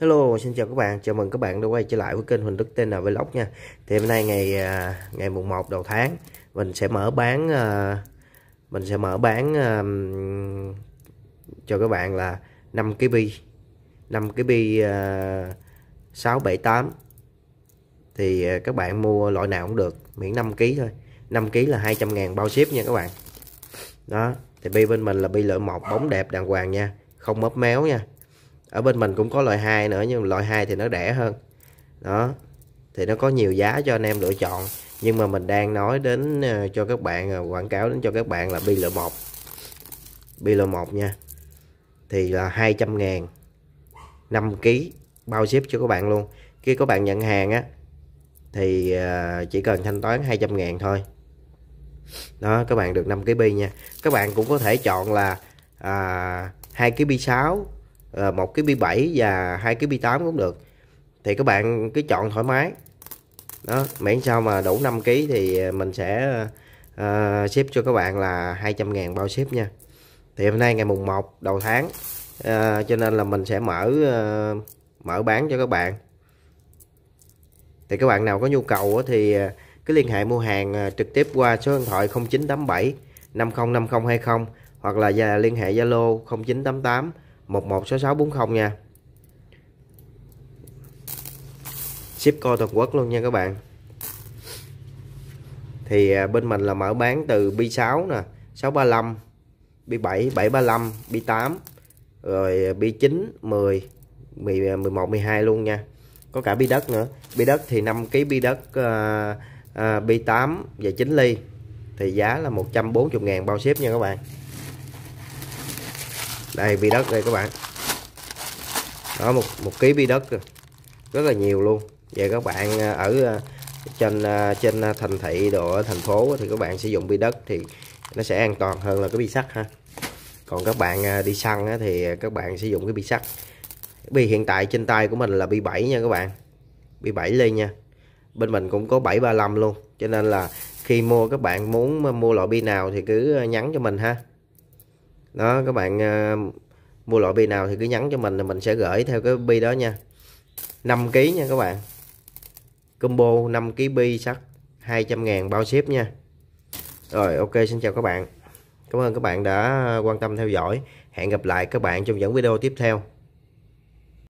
Hello, xin chào các bạn, chào mừng các bạn đã quay trở lại với kênh Huỳnh Đức TN Vlog nha Thì hôm nay ngày à, ngày mùng 1 đầu tháng Mình sẽ mở bán à, Mình sẽ mở bán Cho các bạn là 5 cái bi 5 cái bi 678 à, Thì các bạn mua loại nào cũng được Miễn 5 kg thôi 5 kg là 200 ngàn bao ship nha các bạn Đó, thì bi bên mình là bi loại 1 bóng đẹp đàng hoàng nha Không mớp méo nha ở bên mình cũng có loại hai nữa nhưng loại hai thì nó rẻ hơn đó thì nó có nhiều giá cho anh em lựa chọn nhưng mà mình đang nói đến ờ, cho các bạn ờ, quảng cáo đến cho các bạn là bi lựa một bi lựa một nha thì là 200 ngàn 5 kg bao ship cho các bạn luôn khi các bạn nhận hàng á thì ờ, chỉ cần thanh toán 200 ngàn thôi đó các bạn được 5 kg bi nha các bạn cũng có thể chọn là à, 2 kg bi 6 Ờ, một cái bi 7 và hai cái bi 8 cũng được thì các bạn cứ chọn thoải mái đó miễn sao mà đủ 5 kg thì ờ, mình sẽ uh, ship cho các bạn là 200 ngàn bao ship nha thì hôm nay ngày mùng 1 đầu tháng uh, cho nên là mình sẽ mở uh, mở bán cho các bạn thì các bạn nào có nhu cầu thì cứ liên hệ mua hàng trực tiếp qua số điện thoại 0987 505020 hoặc là liên hệ Zalo 0988 116640 nha ship coi toàn quốc luôn nha các bạn thì à, bên mình là mở bán từ bi 6 nè 635 B7 735 bi 8 rồi B9 10 11 12 luôn nha có cả bi đất nữa bi đất thì 5 kg bi đất uh, uh, bi 8 và 9 ly thì giá là 140 ngàn bao ship nha các bạn đây bi đất đây các bạn đó một một ký bi đất rất là nhiều luôn vậy các bạn à, ở à, trên à, trên thành thị đồ thành phố thì các bạn sử dụng bi đất thì nó sẽ an toàn hơn là cái bi sắt ha còn các bạn đi săn thì các bạn sử dụng cái bi sắt bi hiện tại trên tay của mình là bi 7 nha các bạn bi 7 lên nha bên mình cũng có 735 luôn cho nên là khi mua các bạn muốn mua loại bi nào thì cứ nhắn cho mình ha đó các bạn uh, mua loại bi nào thì cứ nhắn cho mình là mình sẽ gửi theo cái bi đó nha 5 kg nha các bạn combo 5 kg bi sắt 200 ngàn bao ship nha rồi ok xin chào các bạn cảm ơn các bạn đã quan tâm theo dõi hẹn gặp lại các bạn trong những video tiếp theo